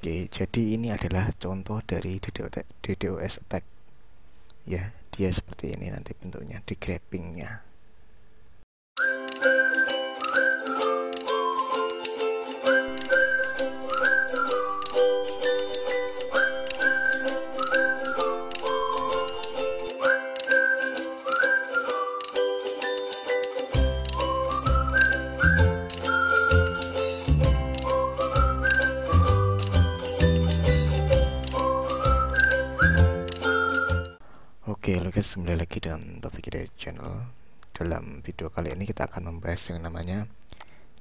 Oke, jadi ini adalah contoh dari DDoS attack. Ya, dia seperti ini nanti bentuknya di grabbingnya. kembali lagi dalam topik Hidayat Channel Dalam video kali ini kita akan membahas yang namanya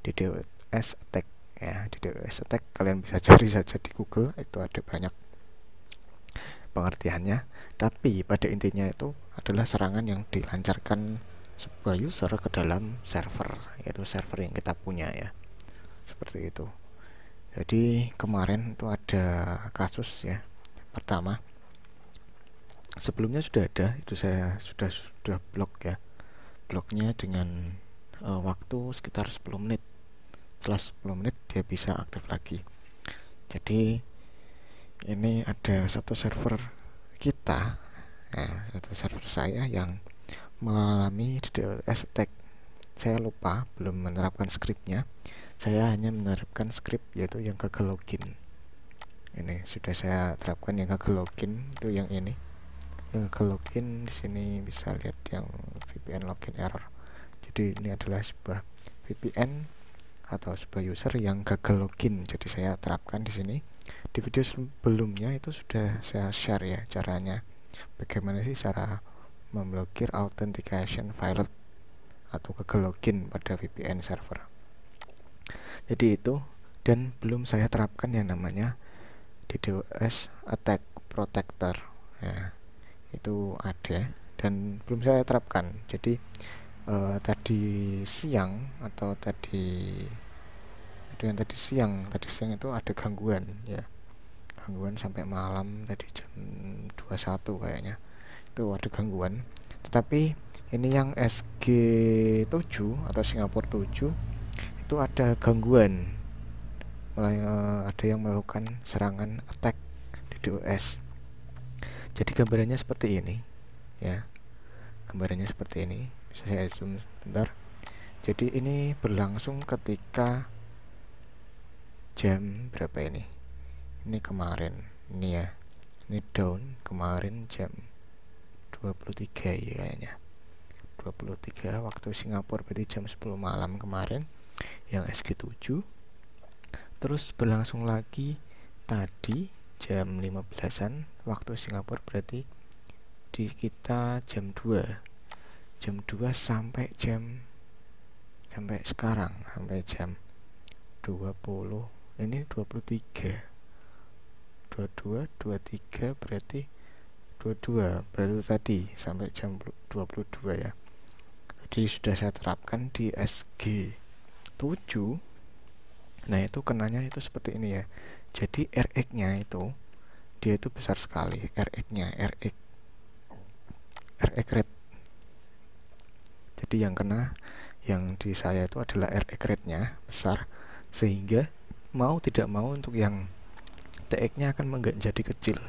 DDoS attack ya DDoS attack kalian bisa cari saja di Google itu ada banyak pengertiannya tapi pada intinya itu adalah serangan yang dilancarkan sebuah user ke dalam server yaitu server yang kita punya ya seperti itu jadi kemarin itu ada kasus ya pertama sebelumnya sudah ada itu saya sudah sudah blok ya bloknya dengan uh, waktu sekitar 10 menit setelah 10 menit dia bisa aktif lagi jadi ini ada satu server kita nah, eh, itu server saya yang mengalami DDoS attack saya lupa belum menerapkan scriptnya saya hanya menerapkan script yaitu yang gagal login ini sudah saya terapkan yang gagal login itu yang ini Eh, ke login di sini bisa lihat yang VPN login error jadi ini adalah sebuah VPN atau sebuah user yang gagal login jadi saya terapkan di sini di video sebelumnya itu sudah saya share ya caranya bagaimana sih cara memblokir authentication violet atau gagal login pada VPN server jadi itu dan belum saya terapkan yang namanya DDoS attack protector ya itu ada dan belum saya terapkan jadi eh, tadi siang atau tadi dengan tadi siang tadi siang itu ada gangguan ya gangguan sampai malam tadi jam 21 kayaknya itu ada gangguan tetapi ini yang SG7 atau Singapura 7 itu ada gangguan mulai eh, ada yang melakukan serangan attack di DOS jadi gambarannya seperti ini ya gambarannya seperti ini bisa saya zoom sebentar jadi ini berlangsung ketika jam berapa ini ini kemarin ini ya ini down kemarin jam 23 ya kayaknya 23 waktu Singapura berarti jam 10 malam kemarin yang SG7 terus berlangsung lagi tadi jam 15-an waktu Singapura berarti di kita jam 2 jam 2 sampai jam sampai sekarang sampai jam 20 ini 23 22 23 berarti 22 berarti tadi sampai jam 22 ya jadi sudah saya terapkan di SG 7 nah itu kenanya itu seperti ini ya jadi rx nya itu dia itu besar sekali rx nya rx rx rate jadi yang kena yang di saya itu adalah rx rate nya besar sehingga mau tidak mau untuk yang tx nya akan menjadi kecil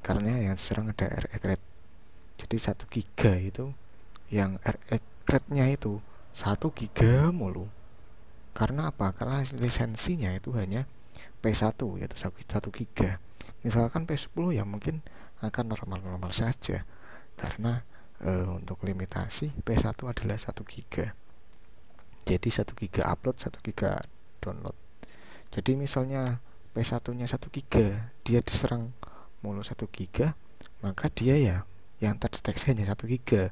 karena yang serang ada rx rate jadi satu giga itu yang rx rate nya itu satu giga mulu karena apa karena lisensinya itu hanya P1 yaitu 1 giga misalkan P10 ya mungkin akan normal-normal saja karena e, untuk limitasi P1 adalah 1 giga jadi 1 giga upload 1 giga download jadi misalnya P1 nya 1 giga dia diserang mulu 1 giga maka dia ya yang terdeteksi hanya 1 giga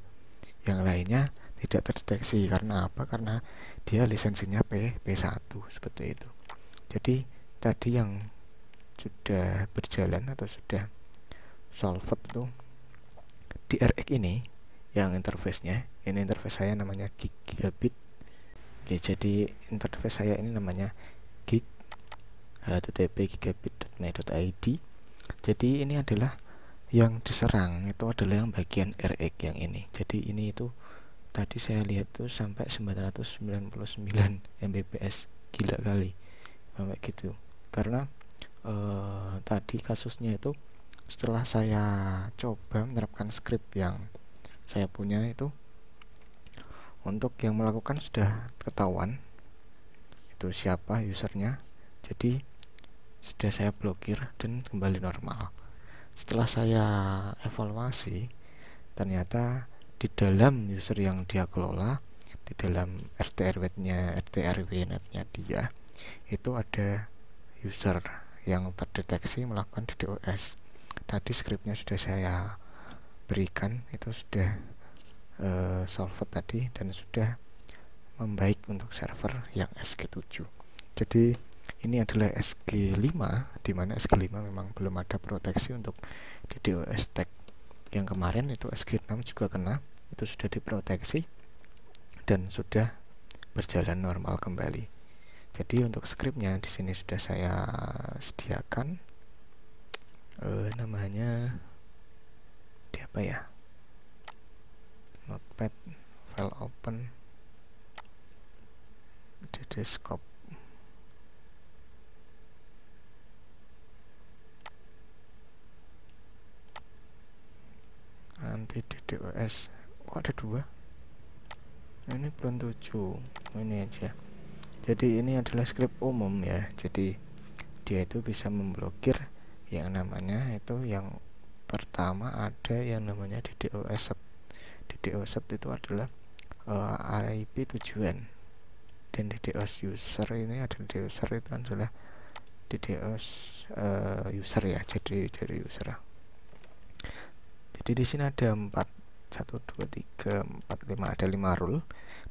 yang lainnya tidak terdeteksi karena apa karena dia lisensinya P P1 seperti itu jadi tadi yang sudah berjalan atau sudah solved tuh di RX ini yang interface-nya ini interface saya namanya gigabit Oke, ya, jadi interface saya ini namanya gig http id. jadi ini adalah yang diserang itu adalah yang bagian RX yang ini jadi ini itu tadi saya lihat tuh sampai 999 Mbps gila kali sampai gitu karena eh, tadi kasusnya itu setelah saya coba menerapkan script yang saya punya itu untuk yang melakukan sudah ketahuan itu siapa usernya jadi sudah saya blokir dan kembali normal setelah saya evaluasi ternyata di dalam user yang dia kelola di dalam RTRW-nya RTRW-nya dia itu ada user yang terdeteksi melakukan DDoS tadi scriptnya sudah saya berikan itu sudah uh, solved tadi dan sudah membaik untuk server yang SG7 jadi ini adalah SG5 di mana SG5 memang belum ada proteksi untuk DDoS tag yang kemarin itu SG6 juga kena itu sudah diproteksi dan sudah berjalan normal kembali jadi untuk scriptnya di sini sudah saya sediakan e, namanya di apa ya notepad file open desktop scope anti DDoS kok ada dua ini bulan 7 ini aja jadi ini adalah script umum ya jadi dia itu bisa memblokir yang namanya itu yang pertama ada yang namanya DDoS DDoS itu adalah uh, eh, IP tujuan dan DDoS user ini ada DDoS user itu adalah DDoS uh, eh, user ya jadi dari user jadi di sini ada empat 1 2 3 4 5 ada 5 rule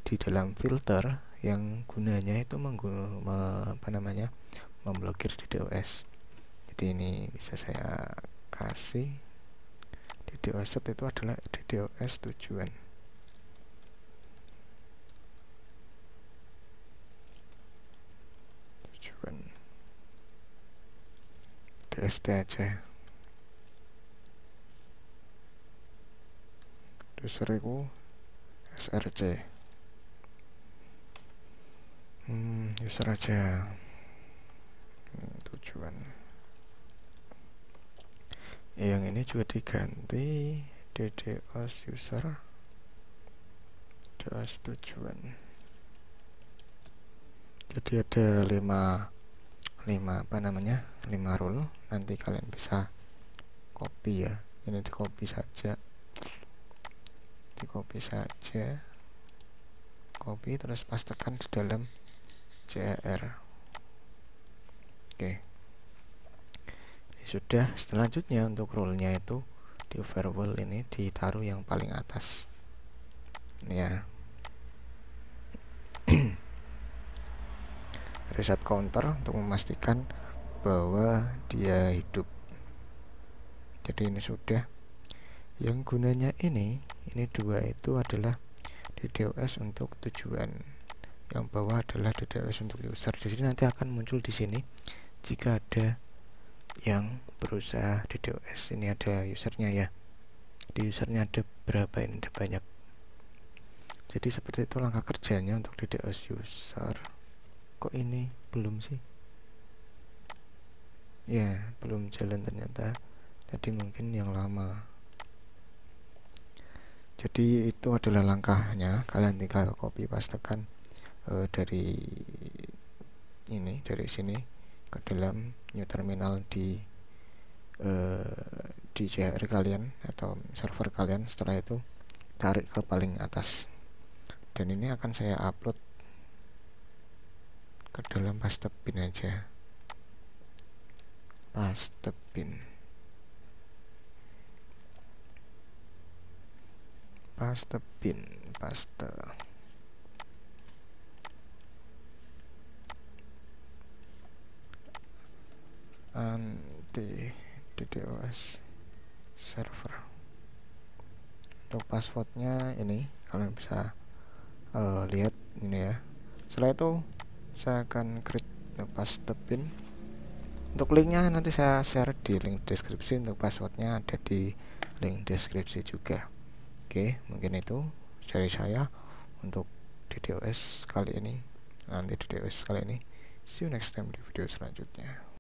di dalam filter yang gunanya itu apa namanya memblokir DDoS jadi ini bisa saya kasih DDoS set itu adalah DDoS tujuan tujuan DST aja user iku src hmm, user aja hmm, tujuan yang ini juga diganti ddos user ddos tujuan jadi ada 5 5 apa namanya 5 rule nanti kalian bisa copy ya ini di copy saja di copy saja copy terus pastekan di dalam CR oke okay. Ya sudah selanjutnya untuk rule nya itu di firewall ini ditaruh yang paling atas ini ya reset counter untuk memastikan bahwa dia hidup jadi ini sudah yang gunanya ini ini dua itu adalah DDoS untuk tujuan yang bawah adalah DDoS untuk user di sini nanti akan muncul di sini jika ada yang berusaha DDoS ini ada usernya ya di usernya ada berapa ini ada banyak jadi seperti itu langkah kerjanya untuk DDoS user kok ini belum sih ya belum jalan ternyata tadi mungkin yang lama jadi itu adalah langkahnya kalian tinggal copy pastekan e, eh, dari ini dari sini ke dalam new terminal di e, di CR kalian atau server kalian setelah itu tarik ke paling atas dan ini akan saya upload ke dalam paste bin aja paste bin paste bin paste anti DDoS server untuk passwordnya ini kalian bisa uh, lihat ini ya setelah itu saya akan create paste bin untuk linknya nanti saya share di link deskripsi untuk passwordnya ada di link deskripsi juga Oke, mungkin itu dari saya untuk DDoS kali ini. Nanti DDoS kali ini. See you next time di video selanjutnya.